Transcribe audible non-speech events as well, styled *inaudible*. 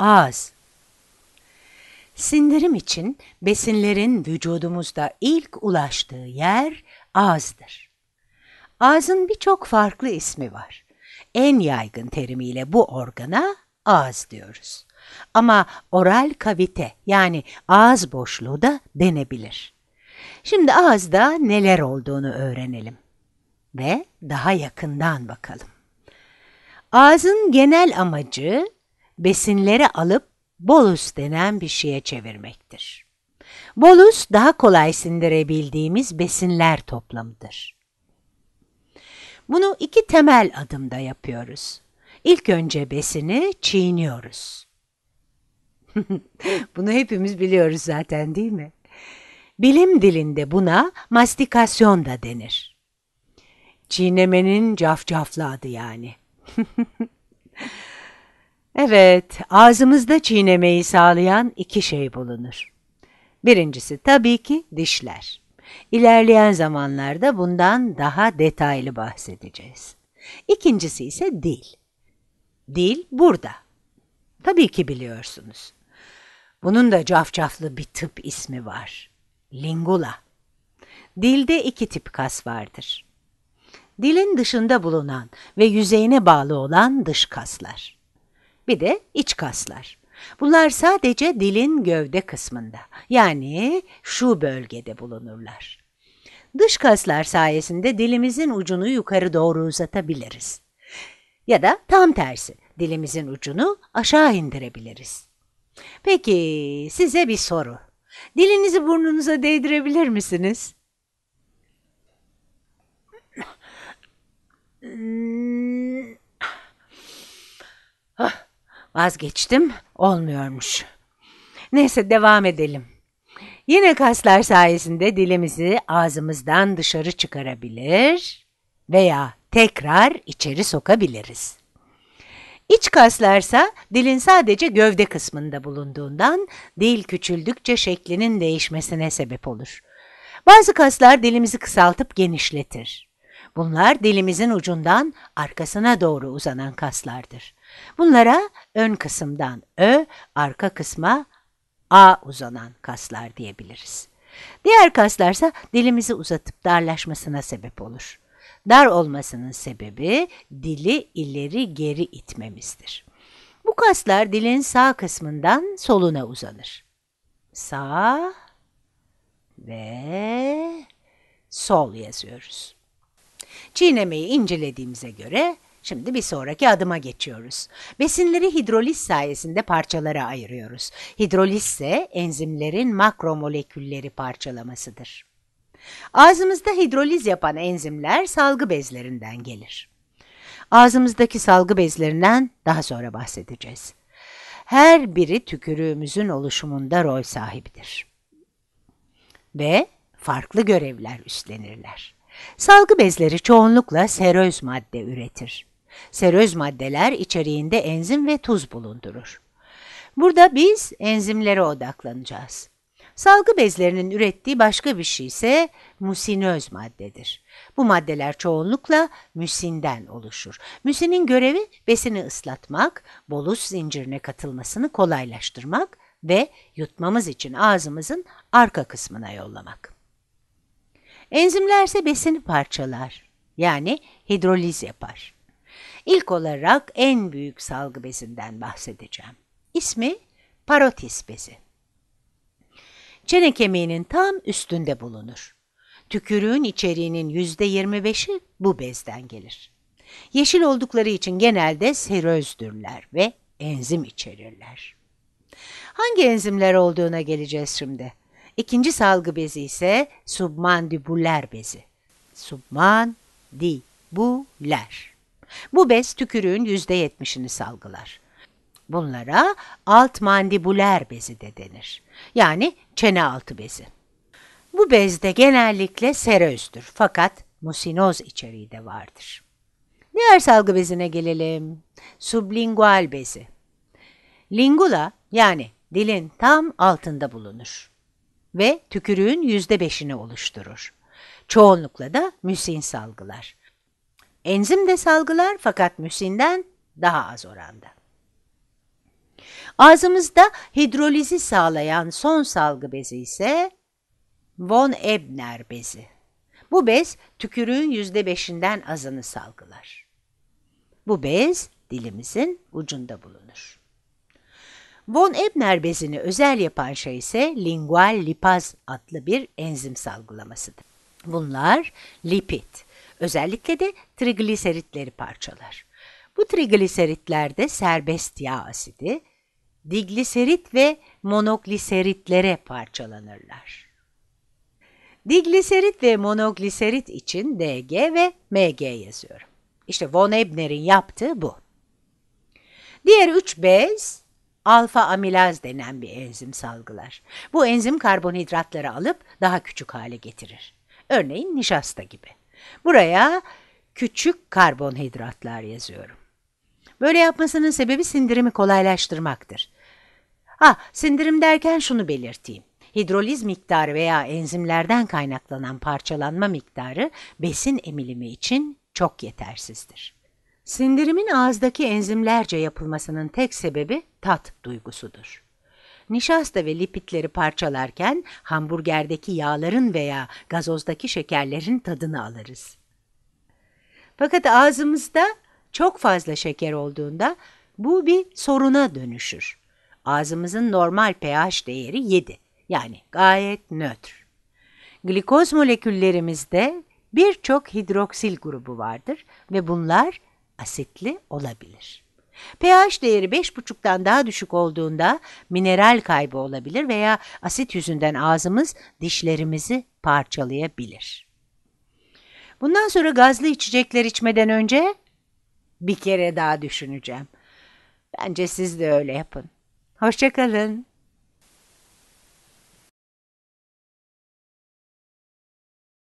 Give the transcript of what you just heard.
ağız. Sindirim için besinlerin vücudumuzda ilk ulaştığı yer ağızdır. Ağzın birçok farklı ismi var. En yaygın terimiyle bu organa ağız diyoruz. Ama oral kavite yani ağız boşluğu da denebilir. Şimdi ağızda neler olduğunu öğrenelim ve daha yakından bakalım. Ağzın genel amacı besinleri alıp bolus denen bir şeye çevirmektir. Bolus daha kolay sindirebildiğimiz besinler toplamıdır. Bunu iki temel adımda yapıyoruz. İlk önce besini çiğniyoruz. *laughs* Bunu hepimiz biliyoruz zaten değil mi? Bilim dilinde buna mastikasyon da denir. Çiğnemenin cafcaflı adı yani. *laughs* Evet, ağzımızda çiğnemeyi sağlayan iki şey bulunur. Birincisi tabii ki dişler. İlerleyen zamanlarda bundan daha detaylı bahsedeceğiz. İkincisi ise dil. Dil burada. Tabii ki biliyorsunuz. Bunun da cafcaflı bir tıp ismi var. Lingula. Dilde iki tip kas vardır. Dilin dışında bulunan ve yüzeyine bağlı olan dış kaslar bir de iç kaslar. Bunlar sadece dilin gövde kısmında yani şu bölgede bulunurlar. Dış kaslar sayesinde dilimizin ucunu yukarı doğru uzatabiliriz. Ya da tam tersi dilimizin ucunu aşağı indirebiliriz. Peki size bir soru. Dilinizi burnunuza değdirebilir misiniz? Hmm. Vazgeçtim, olmuyormuş. Neyse devam edelim. Yine kaslar sayesinde dilimizi ağzımızdan dışarı çıkarabilir veya tekrar içeri sokabiliriz. İç kaslarsa dilin sadece gövde kısmında bulunduğundan dil küçüldükçe şeklinin değişmesine sebep olur. Bazı kaslar dilimizi kısaltıp genişletir. Bunlar dilimizin ucundan arkasına doğru uzanan kaslardır. Bunlara ön kısımdan ö, arka kısma a uzanan kaslar diyebiliriz. Diğer kaslarsa dilimizi uzatıp darlaşmasına sebep olur. Dar olmasının sebebi dili ileri geri itmemizdir. Bu kaslar dilin sağ kısmından soluna uzanır. Sağ ve sol yazıyoruz. Çiğnemeyi incelediğimize göre Şimdi bir sonraki adıma geçiyoruz. Besinleri hidroliz sayesinde parçalara ayırıyoruz. Hidroliz ise enzimlerin makromolekülleri parçalamasıdır. Ağzımızda hidroliz yapan enzimler salgı bezlerinden gelir. Ağzımızdaki salgı bezlerinden daha sonra bahsedeceğiz. Her biri tükürüğümüzün oluşumunda rol sahibidir. Ve farklı görevler üstlenirler. Salgı bezleri çoğunlukla seröz madde üretir. Seröz maddeler içeriğinde enzim ve tuz bulundurur. Burada biz enzimlere odaklanacağız. Salgı bezlerinin ürettiği başka bir şey ise musinöz maddedir. Bu maddeler çoğunlukla müsinden oluşur. Müsinin görevi besini ıslatmak, bolus zincirine katılmasını kolaylaştırmak ve yutmamız için ağzımızın arka kısmına yollamak. Enzimler ise besini parçalar yani hidroliz yapar. İlk olarak en büyük salgı bezinden bahsedeceğim. İsmi parotis bezi. Çene kemiğinin tam üstünde bulunur. Tükürüğün içeriğinin %25'i bu bezden gelir. Yeşil oldukları için genelde serözdürler ve enzim içerirler. Hangi enzimler olduğuna geleceğiz şimdi. İkinci salgı bezi ise submandibuler bezi. Submandibuler. Bu bez tükürüğün %70'ini salgılar. Bunlara alt mandibuler bezi de denir. Yani çene altı bezi. Bu bezde genellikle serözdür fakat musinoz içeriği de vardır. Diğer salgı bezine gelelim. Sublingual bezi. Lingula yani dilin tam altında bulunur ve tükürüğün yüzde beşini oluşturur. Çoğunlukla da müsin salgılar. Enzim de salgılar fakat müsinden daha az oranda. Ağzımızda hidrolizi sağlayan son salgı bezi ise von Ebner bezi. Bu bez tükürüğün yüzde beşinden azını salgılar. Bu bez dilimizin ucunda bulunur. Von Ebner bezini özel yapan şey ise lingual lipaz adlı bir enzim salgılamasıdır. Bunlar lipid, özellikle de trigliseritleri parçalar. Bu trigliseritlerde serbest yağ asidi, digliserit ve monogliseritlere parçalanırlar. Digliserit ve monogliserit için DG ve MG yazıyorum. İşte von Ebner'in yaptığı bu. Diğer üç bez alfa amilaz denen bir enzim salgılar. Bu enzim karbonhidratları alıp daha küçük hale getirir. Örneğin nişasta gibi. Buraya küçük karbonhidratlar yazıyorum. Böyle yapmasının sebebi sindirimi kolaylaştırmaktır. Ha, sindirim derken şunu belirteyim. Hidroliz miktarı veya enzimlerden kaynaklanan parçalanma miktarı besin emilimi için çok yetersizdir. Sindirimin ağızdaki enzimlerce yapılmasının tek sebebi tat duygusudur. Nişasta ve lipitleri parçalarken hamburgerdeki yağların veya gazozdaki şekerlerin tadını alırız. Fakat ağzımızda çok fazla şeker olduğunda bu bir soruna dönüşür. Ağzımızın normal pH değeri 7 yani gayet nötr. Glikoz moleküllerimizde birçok hidroksil grubu vardır ve bunlar asitli olabilir. pH değeri 5,5'tan daha düşük olduğunda mineral kaybı olabilir veya asit yüzünden ağzımız dişlerimizi parçalayabilir. Bundan sonra gazlı içecekler içmeden önce bir kere daha düşüneceğim. Bence siz de öyle yapın. Hoşçakalın.